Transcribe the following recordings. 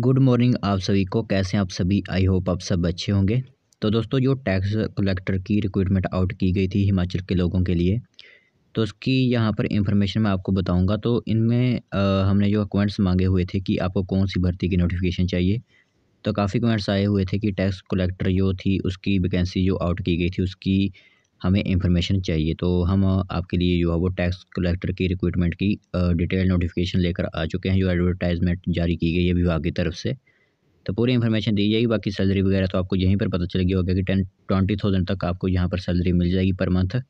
good morning आप सभी को कैसे आप सभी आई होप आप सब अच्छे होंगे तो दोस्तों जो टैक्स कलेक्टर की रिक्रूटमेंट आउट की गई थी हिमाचल के लोगों के लिए तो उसकी यहाँ पर इंफॉर्मेशन मैं आपको बताऊँगा तो इनमें हमने जो कमेंट्स मांगे हुए थे कि आपको कौन सी भर्ती की नोटिफिकेशन चाहिए तो काफ़ी कमेंट्स आए हुए थे कि टैक्स कलेक्टर जो थी उसकी वैकेंसी जो आउट की गई थी उसकी हमें इन्फॉर्मेशन चाहिए तो हम आपके लिए जो है वो टैक्स कलेक्टर की रिक्रूटमेंट की डिटेल नोटिफिकेशन लेकर आ चुके हैं जो एडवर्टाइजमेंट जारी की गई है विभाग की तरफ से तो पूरी इंफॉर्मेशन दी जाएगी बाकी सैलरी वगैरह तो आपको यहीं पर पता चलेगी होगा कि टेन ट्वेंटी थाउजेंड तक आपको यहाँ पर सैलरी मिल जाएगी पर मंथ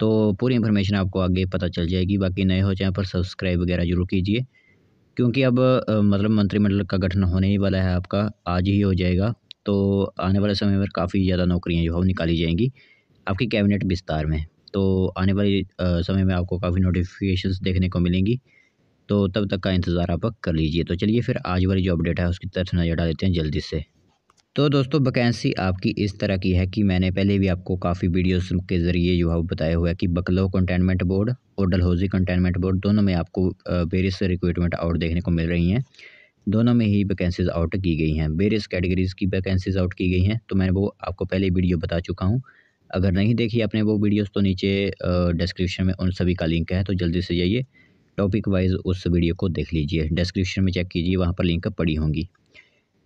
तो पूरी इन्फॉर्मेशन आपको आगे पता चल जाएगी बाकी नए हो चैनल पर सब्सक्राइब वगैरह जरूर कीजिए क्योंकि अब मतलब मंत्रिमंडल का गठन होने ही वाला है आपका आज ही हो जाएगा तो आने वाले समय में काफ़ी ज़्यादा नौकरियाँ जो है निकाली जाएंगी आपकी कैबिनेट विस्तार में तो आने वाले समय में आपको काफ़ी नोटिफिकेशन देखने को मिलेंगी तो तब तक का इंतज़ार आप कर लीजिए तो चलिए फिर आज वाली जो अपडेट है उसकी तरफ नज़र डाल देते हैं जल्दी से तो दोस्तों वैकेंसी आपकी इस तरह की है कि मैंने पहले भी आपको काफ़ी वीडियोस के ज़रिए जो है बताया हुआ है कि बकलो कंटेनमेंट बोर्ड और डलहौजी कंटेनमेंट बोर्ड दोनों में आपको वेरियस रिक्रूटमेंट आउट देखने को मिल रही हैं दोनों में ही वैकेंसीज आउट की गई हैं वेरियस कैटेगरीज़ की वैकेंसीज आउट की गई हैं तो मैंने वो आपको पहले वीडियो बता चुका हूँ अगर नहीं देखी आपने वो वीडियोस तो नीचे डिस्क्रिप्शन में उन सभी का लिंक है तो जल्दी से जाइए टॉपिक वाइज उस वीडियो को देख लीजिए डिस्क्रिप्शन में चेक कीजिए वहाँ पर लिंक पड़ी होंगी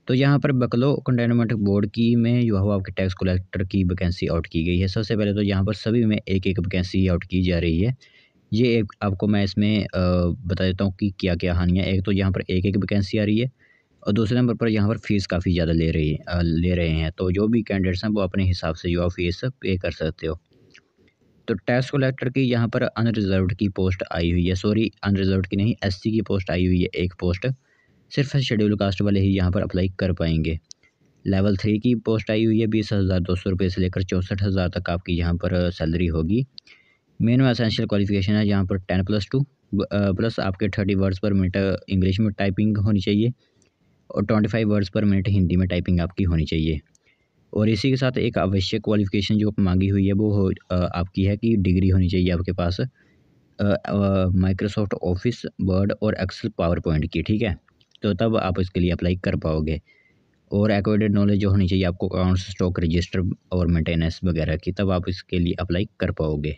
तो यहाँ पर बकलो कंटेनमेंट बोर्ड की में जो है आपके टैक्स कलेक्टर की वैकेंसी आउट की गई है सबसे पहले तो यहाँ पर सभी में एक एक वैकेंसी आउट की जा रही है ये एक आपको मैं इसमें बता देता हूँ कि क्या क्या हानियाँ एक तो यहाँ पर एक एक वैकेंसी आ रही है और दूसरे नंबर पर यहाँ पर फ़ीस काफ़ी ज़्यादा ले रही ले रहे हैं तो जो भी कैंडिडेट्स हैं वो अपने हिसाब से जो फ़ीस पे कर सकते हो तो टैक्स कलेक्टर की यहाँ पर अनरिजर्व की पोस्ट आई हुई है सॉरी अनरिजर्व की नहीं एस की पोस्ट आई हुई है एक पोस्ट सिर्फ शेड्यूल कास्ट वाले ही यहाँ पर अप्लाई कर पाएंगे लेवल थ्री की पोस्ट आई हुई है बीस हज़ार दो सौ रुपये से लेकर चौंसठ हज़ार तक आपकी यहाँ पर सैलरी होगी मेन में असेंशियल क्वालिफिकेशन है यहाँ पर टेन प्लस टू प्लस आपके thirty words per minute English में टाइपिंग होनी चाहिए और twenty five words per minute Hindi में टाइपिंग आपकी होनी चाहिए और इसी के साथ एक आवश्यक क्वालिफ़िकेशन जो मांगी हुई है वो हो आपकी है कि डिग्री होनी चाहिए आपके पास माइक्रोसॉफ्ट ऑफिस वर्ड और एक्सेल पावर पॉइंट की ठीक है तो तब आप इसके लिए अप्लाई कर पाओगे और एक्वाइडेड नॉलेज जो होनी चाहिए आपको अकाउंट्स स्टॉक रजिस्टर और मेंटेनेंस वगैरह की तब आप इसके लिए अप्लाई कर पाओगे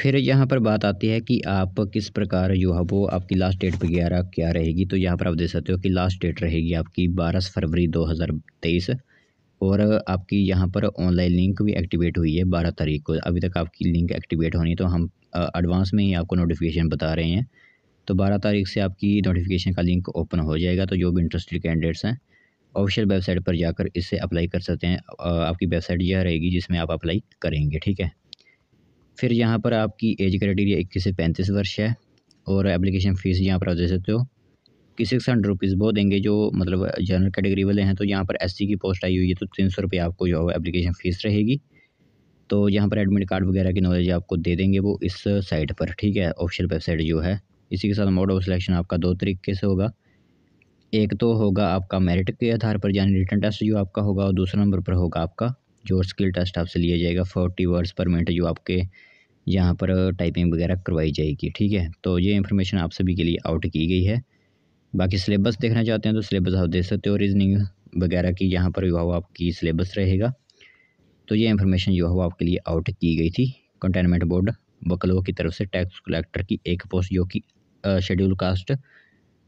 फिर यहाँ पर बात आती है कि आप किस प्रकार जो है वो आपकी लास्ट डेट वगैरह क्या रहेगी तो यहाँ पर आप देख सकते हो कि लास्ट डेट रहेगी आपकी बारह फरवरी दो हज़ार तेईस और आपकी यहाँ पर ऑनलाइन लिंक भी एक्टिवेट हुई है बारह तारीख को अभी तक आपकी लिंक एक्टिवेट होनी तो हम एडवांस में ही आपको नोटिफिकेशन बता रहे हैं तो बारह तारीख से आपकी नोटिफिकेशन का लिंक ओपन हो जाएगा तो जो भी इंटरेस्टेड कैंडिडेट्स हैं ऑफिशियल वेबसाइट पर जाकर इससे अप्लाई कर सकते हैं आपकी वेबसाइट यह रहेगी जिसमें आप अप्लाई करेंगे ठीक है फिर यहाँ पर आपकी एज क्राइटेरिया इक्कीस से पैंतीस वर्ष है और एप्लीकेशन फ़ीस यहाँ पर आप दे सकते हो कि सिक्स हंड्रेड रुपीज़ वो देंगे जो मतलब जनरल कैटेगरी वाले हैं तो यहाँ पर एससी की पोस्ट आई हुई है तो तीन सौ रुपये आपको जो है एप्लीकेशन फ़ीस रहेगी तो यहाँ पर एडमिट कार्ड वगैरह की नॉलेज आपको दे देंगे वो इस साइट पर ठीक है ऑफिशियल वेबसाइट जो है इसी के साथ मोड ऑफ सिलेक्शन आपका दो तरीके से होगा एक तो होगा आपका मेरिट के आधार पर यानी रिटर्न टेस्ट जो आपका होगा और दूसरे नंबर पर होगा आपका जो स्किल टेस्ट आपसे लिया जाएगा फोर्टी वर्ड्स पर मिनट जो आपके यहाँ पर टाइपिंग वगैरह करवाई जाएगी ठीक है तो ये इन्फॉर्मेशन आप सभी के लिए आउट की गई है बाकी सिलेबस देखना चाहते हैं तो सिलेबस आप देख सकते हो रीजनिंग वगैरह की यहाँ पर जो है आपकी सिलेबस रहेगा तो ये इन्फॉर्मेशन जो है आपके लिए आउट की गई थी कंटेनमेंट बोर्ड बकलो की तरफ से टैक्स कलेक्टर की एक पोस्ट जो कि शेड्यूल कास्ट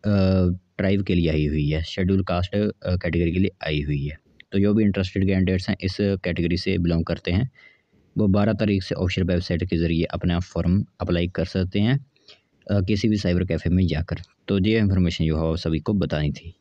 ट्राइब के लिए आई हुई है शेड्यूल कास्ट कैटेगरी के लिए आई हुई है तो जो भी इंटरेस्टेड कैंडिडेट्स हैं इस कैटेगरी से बिलोंग करते हैं वो बारह तारीख से ऑफिशियल वेबसाइट के ज़रिए अपना फॉर्म अप्लाई कर सकते हैं किसी भी साइबर कैफ़े में जाकर तो ये इन्फॉर्मेशन जो है सभी को बतानी थी